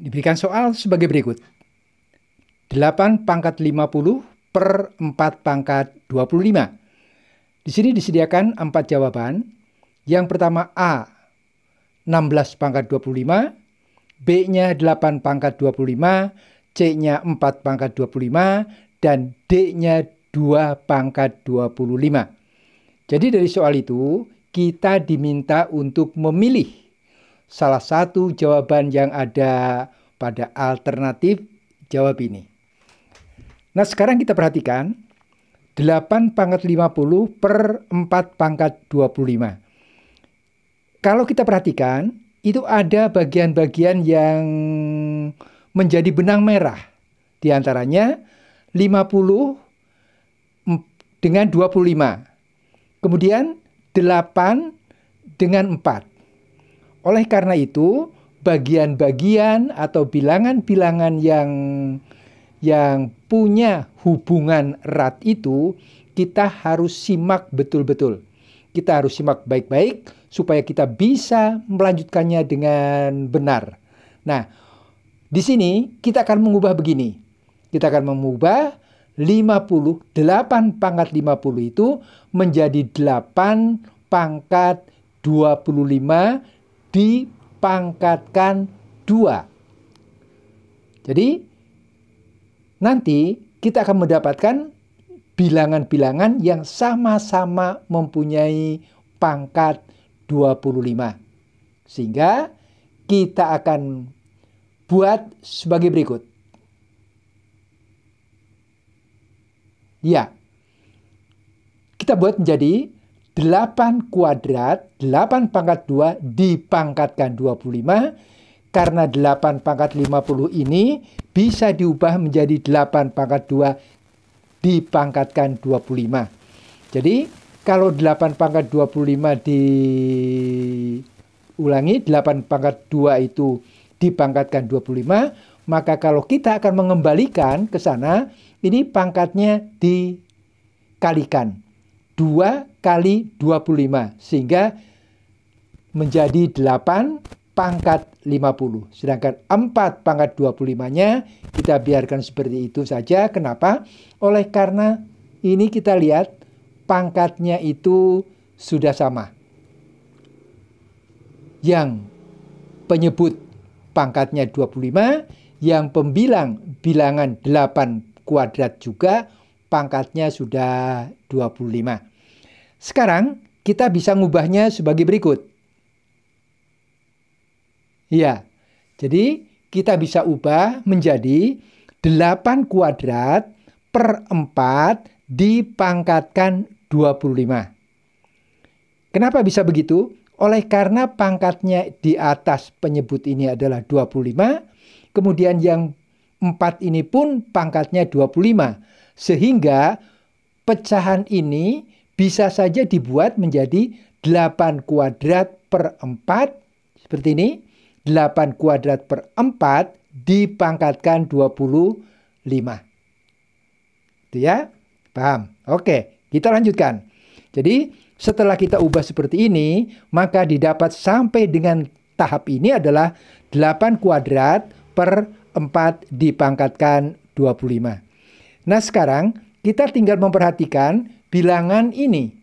Diberikan soal sebagai berikut. 8 pangkat 50 per 4 pangkat 25. Di sini disediakan 4 jawaban. Yang pertama A, 16 pangkat 25. B-nya 8 pangkat 25. C-nya 4 pangkat 25. Dan D-nya 2 pangkat 25. Jadi dari soal itu kita diminta untuk memilih salah satu jawaban yang ada pada alternatif jawab ini. Nah sekarang kita perhatikan 8 pangkat 50 per 4 pangkat 25. Kalau kita perhatikan itu ada bagian-bagian yang menjadi benang merah. Di antaranya 50 dengan 25. Kemudian 8 dengan 4. Oleh karena itu, bagian-bagian atau bilangan-bilangan yang yang punya hubungan erat itu kita harus simak betul-betul. Kita harus simak baik-baik supaya kita bisa melanjutkannya dengan benar. Nah, di sini kita akan mengubah begini. Kita akan mengubah 50, 8 pangkat 50 itu menjadi 8 pangkat 25 dipangkatkan dua. Jadi nanti kita akan mendapatkan bilangan-bilangan yang sama-sama mempunyai pangkat 25. Sehingga kita akan buat sebagai berikut. Ya, kita buat menjadi 8 kuadrat, 8 pangkat 2 dipangkatkan 25, karena 8 pangkat 50 ini bisa diubah menjadi 8 pangkat 2 dipangkatkan 25. Jadi, kalau 8 pangkat 25 diulangi, 8 pangkat 2 itu dipangkatkan 25, maka kalau kita akan mengembalikan ke sana, ini pangkatnya dikalikan 2 kali 25 sehingga menjadi 8 pangkat 50. Sedangkan 4 pangkat 25-nya kita biarkan seperti itu saja. Kenapa? Oleh karena ini kita lihat pangkatnya itu sudah sama. Yang penyebut pangkatnya 25, yang pembilang bilangan 8 kuadrat juga pangkatnya sudah 25. Sekarang kita bisa ngubahnya sebagai berikut. Iya, jadi kita bisa ubah menjadi 8 kuadrat per 4 dipangkatkan 25. Kenapa bisa begitu? Oleh karena pangkatnya di atas penyebut ini adalah 25, kemudian yang 4 ini pun pangkatnya 25. Sehingga pecahan ini bisa saja dibuat menjadi 8 kuadrat per 4 seperti ini 8 kuadrat per 4 dipangkatkan 25 itu ya paham oke kita lanjutkan jadi setelah kita ubah seperti ini maka didapat sampai dengan tahap ini adalah 8 kuadrat per 4 dipangkatkan 25 nah sekarang kita tinggal memperhatikan bilangan ini.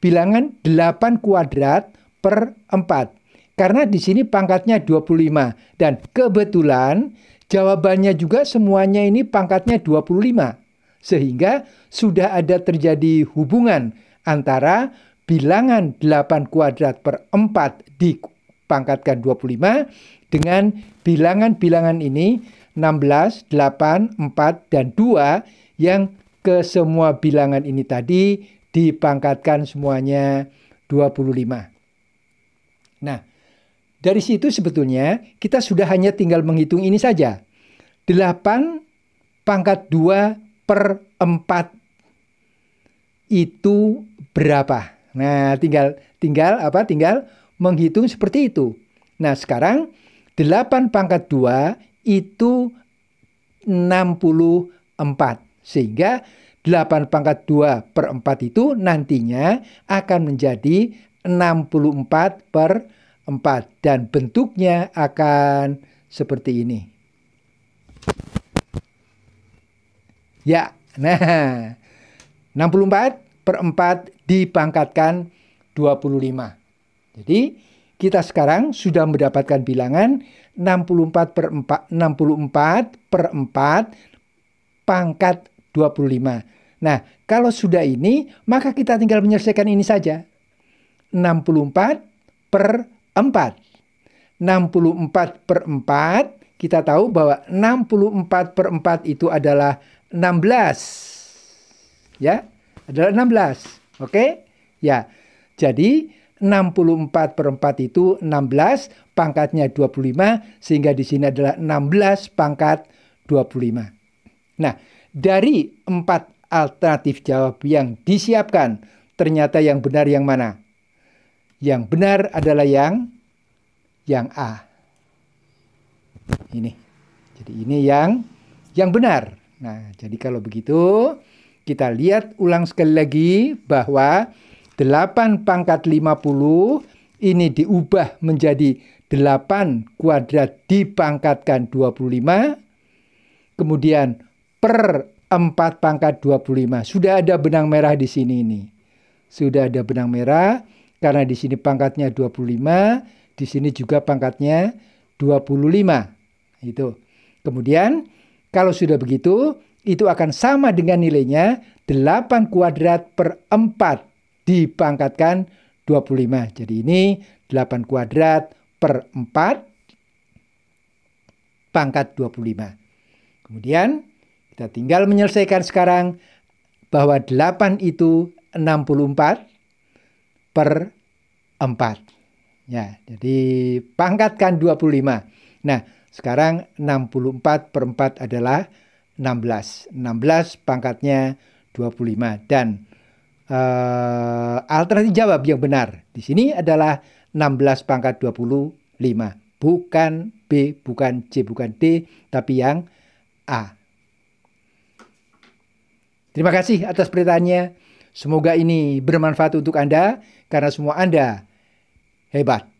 Bilangan 8 kuadrat per 4. Karena di sini pangkatnya 25. Dan kebetulan jawabannya juga semuanya ini pangkatnya 25. Sehingga sudah ada terjadi hubungan antara bilangan 8 kuadrat per 4 dipangkatkan 25 dengan bilangan-bilangan ini 16, 8, 4, dan 2 yang ke semua bilangan ini tadi dipangkatkan semuanya 25. Nah, dari situ sebetulnya kita sudah hanya tinggal menghitung ini saja. 8 pangkat 2 per 4 itu berapa? Nah, tinggal tinggal apa? Tinggal menghitung seperti itu. Nah, sekarang 8 pangkat 2 itu 64. Sehingga 8 pangkat 2 per 4 itu nantinya akan menjadi 64 per 4 dan bentuknya akan seperti ini. Ya, nah 64 per 4 dipangkatkan 25. Jadi kita sekarang sudah mendapatkan bilangan 64 per 4, 64 per 4 pangkat 25. Nah, kalau sudah ini, maka kita tinggal menyelesaikan ini saja. 64 per 4. 64 per 4, kita tahu bahwa 64 per 4 itu adalah 16. Ya, adalah 16. Oke? Ya, jadi 64 per 4 itu 16, pangkatnya 25, sehingga di sini adalah 16 pangkat 25. Nah, dari empat alternatif jawab yang disiapkan, ternyata yang benar yang mana? Yang benar adalah yang yang A. Ini. Jadi ini yang yang benar. Nah, jadi kalau begitu kita lihat ulang sekali lagi bahwa 8 pangkat 50 ini diubah menjadi 8 kuadrat dipangkatkan 25. Kemudian per 4 pangkat 25. Sudah ada benang merah di sini ini. Sudah ada benang merah karena di sini pangkatnya 25, di sini juga pangkatnya 25. Itu. Kemudian kalau sudah begitu itu akan sama dengan nilainya 8 kuadrat per 4 dipangkatkan 25. Jadi ini 8 kuadrat per 4 pangkat 25. Kemudian kita tinggal menyelesaikan sekarang bahwa 8 itu 64 per 4. Ya, jadi pangkatkan 25. Nah, sekarang 64 per 4 adalah 16. 16 pangkatnya 25. Dan uh, alternatif jawab yang benar di sini adalah 16 pangkat 25. Bukan B, bukan C, bukan D, tapi yang A. Terima kasih atas perintahnya. Semoga ini bermanfaat untuk Anda karena semua Anda hebat.